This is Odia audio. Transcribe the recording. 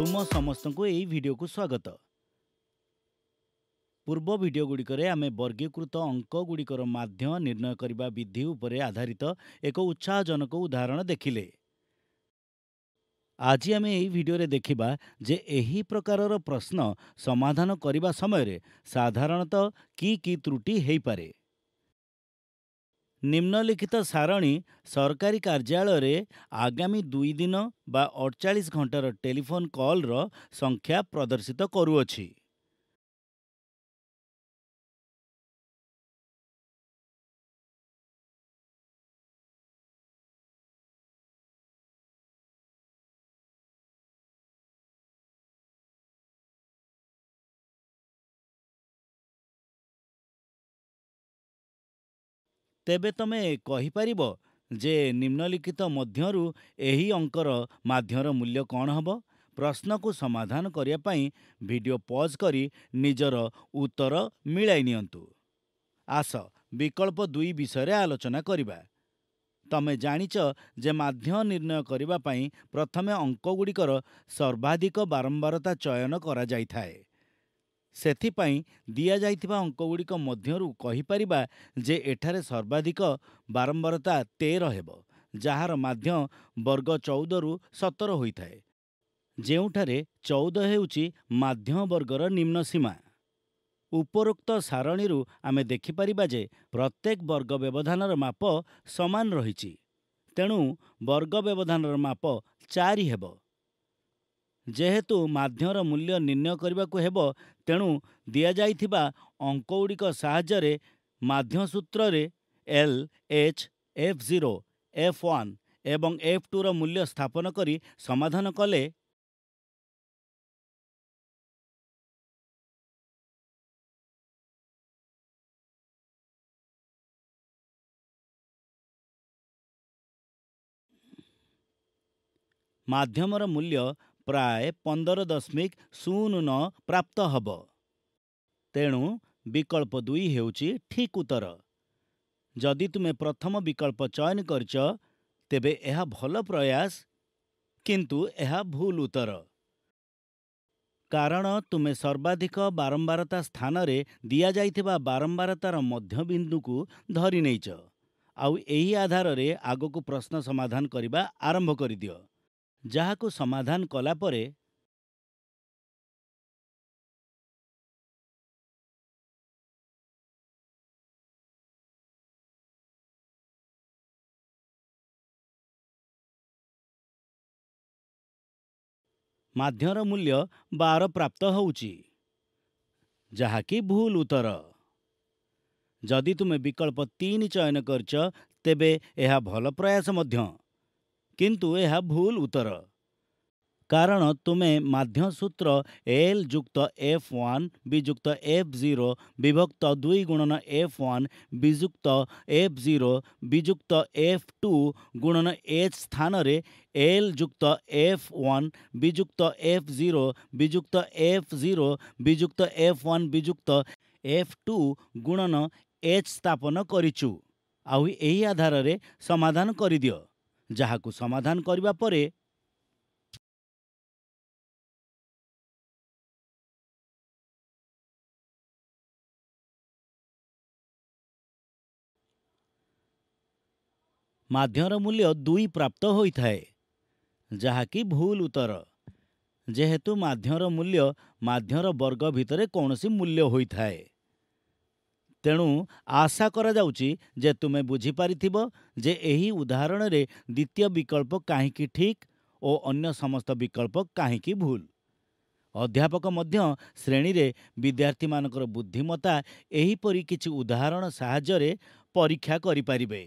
ତୁମ ସମସ୍ତଙ୍କୁ ଏହି ଭିଡ଼ିଓକୁ ସ୍ୱାଗତ ପୂର୍ବ ଭିଡ଼ିଓ ଗୁଡ଼ିକରେ ଆମେ ବର୍ଗୀକୃତ ଅଙ୍କଗୁଡ଼ିକର ମାଧ୍ୟମ ନିର୍ଣ୍ଣୟ କରିବା ବିଧି ଉପରେ ଆଧାରିତ ଏକ ଉତ୍ସାହଜନକ ଉଦାହରଣ ଦେଖିଲେ ଆଜି ଆମେ ଏହି ଭିଡ଼ିଓରେ ଦେଖିବା ଯେ ଏହି ପ୍ରକାରର ପ୍ରଶ୍ନ ସମାଧାନ କରିବା ସମୟରେ ସାଧାରଣତଃ କି କି ତ୍ରୁଟି ହୋଇପାରେ ନିମ୍ନଲିଖିତ ସାରଣୀ ସରକାରୀ କାର୍ଯ୍ୟାଳୟରେ ଆଗାମୀ ଦୁଇ ଦିନ ବା ଅଠଚାଳିଶ ଘଣ୍ଟାର ଟେଲିଫୋନ୍ କଲ୍ର ସଂଖ୍ୟା ପ୍ରଦର୍ଶିତ କରୁଅଛି ତେବେ ତୁମେ କହିପାରିବ ଯେ ନିମ୍ନଲିଖିତ ମଧ୍ୟରୁ ଏହି ଅଙ୍କର ମାଧ୍ୟମର ମୂଲ୍ୟ କ'ଣ ହେବ ପ୍ରଶ୍ନକୁ ସମାଧାନ କରିବା ପାଇଁ ଭିଡ଼ିଓ ପଜ୍ କରି ନିଜର ଉତ୍ତର ମିଳାଇ ନିଅନ୍ତୁ ଆସ ବିକଳ୍ପ ଦୁଇ ବିଷୟରେ ଆଲୋଚନା କରିବା ତମେ ଜାଣିଛ ଯେ ମାଧ୍ୟ ନିର୍ଣ୍ଣୟ କରିବା ପାଇଁ ପ୍ରଥମେ ଅଙ୍କଗୁଡ଼ିକର ସର୍ବାଧିକ ବାରମ୍ବାରତା ଚୟନ କରାଯାଇଥାଏ ସେଥିପାଇଁ ଦିଆଯାଇଥିବା ଅଙ୍କଗୁଡ଼ିକ ମଧ୍ୟରୁ କହିପାରିବା ଯେ ଏଠାରେ ସର୍ବାଧିକ ବାରମ୍ବାରତା ତେର ହେବ ଯାହାର ମାଧ୍ୟ ବର୍ଗ ଚଉଦରୁ ସତର ହୋଇଥାଏ ଯେଉଁଠାରେ ଚଉଦ ହେଉଛି ମାଧ୍ୟମ ବର୍ଗର ନିମ୍ନ ସୀମା ଉପରୋକ୍ତ ସାରଣୀରୁ ଆମେ ଦେଖିପାରିବା ଯେ ପ୍ରତ୍ୟେକ ବର୍ଗ ବ୍ୟବଧାନର ମାପ ସମାନ ରହିଛି ତେଣୁ ବର୍ଗ ବ୍ୟବଧାନର ମାପ ଚାରି ହେବ ଯେହେତୁ ମାଧ୍ୟମର ମୂଲ୍ୟ ନିର୍ଣ୍ଣୟ କରିବାକୁ ହେବ ତେଣୁ ଦିଆଯାଇଥିବା ଅଙ୍କଗୁଡ଼ିକ ସାହାଯ୍ୟରେ ମାଧ୍ୟମ ସୂତ୍ରରେ L H F zero F one ଏବଂ ଏଫ୍ ଟୁର ମୂଲ୍ୟ ସ୍ଥାପନ କରି ସମାଧାନ କଲେ ମାଧ୍ୟମର ମୂଲ୍ୟ ପ୍ରାୟ ପନ୍ଦର ଦଶମିକ ଶୂନ ନଅ ପ୍ରାପ୍ତ ହେବ ତେଣୁ ବିକଳ୍ପ ଦୁଇ ହେଉଛି ଠିକ୍ ଉତ୍ତର ଯଦି ତୁମେ ପ୍ରଥମ ବିକଳ୍ପ ଚୟନ କରିଛ ତେବେ ଏହା ଭଲ ପ୍ରୟାସ କିନ୍ତୁ ଏହା ଭୁଲ ଉତ୍ତର କାରଣ ତୁମେ ସର୍ବାଧିକ ବାରମ୍ବାରତା ସ୍ଥାନରେ ଦିଆଯାଇଥିବା ବାରମ୍ବାରତାର ମଧ୍ୟବିନ୍ଦୁକୁ ଧରି ନେଇଛ ଆଉ ଏହି ଆଧାରରେ ଆଗକୁ ପ୍ରଶ୍ନ ସମାଧାନ କରିବା ଆରମ୍ଭ କରିଦିଅ ଯାହାକୁ ସମାଧାନ କଲାପରେ ମାଧ୍ୟର ମୂଲ୍ୟ ବାର ପ୍ରାପ୍ତ ହେଉଛି ଯାହାକି ଭୁଲ ଉତ୍ତର ଯଦି ତୁମେ ବିକଳ୍ପ ତିନି ଚୟନ କରିଛ ତେବେ ଏହା ଭଲ ପ୍ରୟାସ ମଧ୍ୟ କିନ୍ତୁ ଏହା ଭୁଲ ଉତ୍ତର କାରଣ ତୁମେ ମାଧ୍ୟ ସୂତ୍ର ଏଲ୍ ଯୁକ୍ତ ଏଫ୍ ୱାନ୍ ବିଯୁକ୍ତ ଏଫ୍ ଜିରୋ ବିଭକ୍ତ ଦୁଇ ଗୁଣନ ଏଫ୍ ୱାନ୍ ବିଯୁକ୍ତ ଏଫ୍ ଜିରୋ ବିଯୁକ୍ତ ଏଫ୍ ଟୁ ଗୁଣନ ଏଚ୍ ସ୍ଥାନରେ ଏଲ୍ ଯୁକ୍ତ ଏଫ୍ ୱାନ୍ ବିଯୁକ୍ତ ଏଫ୍ ଜିରୋ ବିଯୁକ୍ତ ଏଫ୍ ଜିରୋ ବିଯୁକ୍ତ ଏଫ୍ ୱାନ୍ ବିଯୁକ୍ତ ଏଫ୍ ଟୁ ଗୁଣନ ଏଚ୍ ସ୍ଥାପନ କରିଛୁ ଆଉ ଏହି ଆଧାରରେ ସମାଧାନ କରିଦିଅ ଯାହାକୁ ସମାଧାନ କରିବା ପରେ ମାଧ୍ୟମର ମୂଲ୍ୟ ଦୁଇ ପ୍ରାପ୍ତ ହୋଇଥାଏ ଯାହାକି ଭୁଲ ଉତ୍ତର ଯେହେତୁ ମାଧ୍ୟମର ମୂଲ୍ୟ ମାଧ୍ୟମର ବର୍ଗ ଭିତରେ କୌଣସି ମୂଲ୍ୟ ହୋଇଥାଏ ତେଣୁ ଆଶା କରାଯାଉଛି ଯେ ତୁମେ ବୁଝିପାରିଥିବ ଯେ ଏହି ଉଦାହରଣରେ ଦ୍ୱିତୀୟ ବିକଳ୍ପ କାହିଁକି ଠିକ୍ ଓ ଅନ୍ୟ ସମସ୍ତ ବିକଳ୍ପ କାହିଁକି ଭୁଲ ଅଧ୍ୟାପକ ମଧ୍ୟ ଶ୍ରେଣୀରେ ବିଦ୍ୟାର୍ଥୀମାନଙ୍କର ବୁଦ୍ଧିମତା ଏହିପରି କିଛି ଉଦାହରଣ ସାହାଯ୍ୟରେ ପରୀକ୍ଷା କରିପାରିବେ